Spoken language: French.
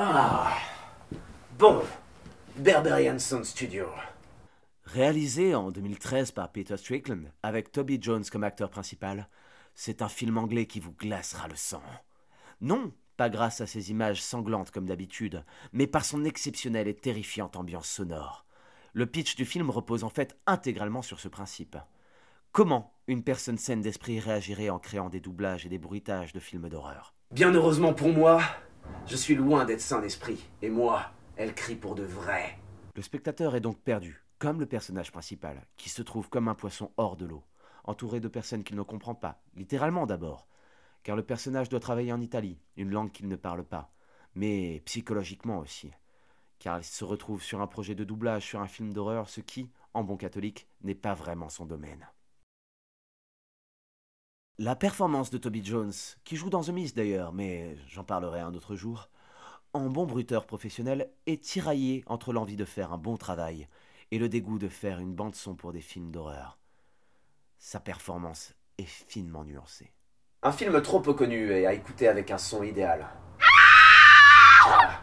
Ah. Bon, Berberian Sound Studio. Réalisé en 2013 par Peter Strickland, avec Toby Jones comme acteur principal, c'est un film anglais qui vous glacera le sang. Non, pas grâce à ses images sanglantes comme d'habitude, mais par son exceptionnelle et terrifiante ambiance sonore. Le pitch du film repose en fait intégralement sur ce principe. Comment une personne saine d'esprit réagirait en créant des doublages et des bruitages de films d'horreur Bien heureusement pour moi, je suis loin d'être sain d'esprit, et moi, elle crie pour de vrai. Le spectateur est donc perdu, comme le personnage principal, qui se trouve comme un poisson hors de l'eau, entouré de personnes qu'il ne comprend pas, littéralement d'abord, car le personnage doit travailler en Italie, une langue qu'il ne parle pas, mais psychologiquement aussi, car il se retrouve sur un projet de doublage sur un film d'horreur, ce qui, en bon catholique, n'est pas vraiment son domaine. La performance de Toby Jones, qui joue dans The Mist d'ailleurs, mais j'en parlerai un autre jour, en bon bruteur professionnel, est tiraillée entre l'envie de faire un bon travail et le dégoût de faire une bande-son pour des films d'horreur. Sa performance est finement nuancée. Un film trop peu connu et à écouter avec un son idéal. Ah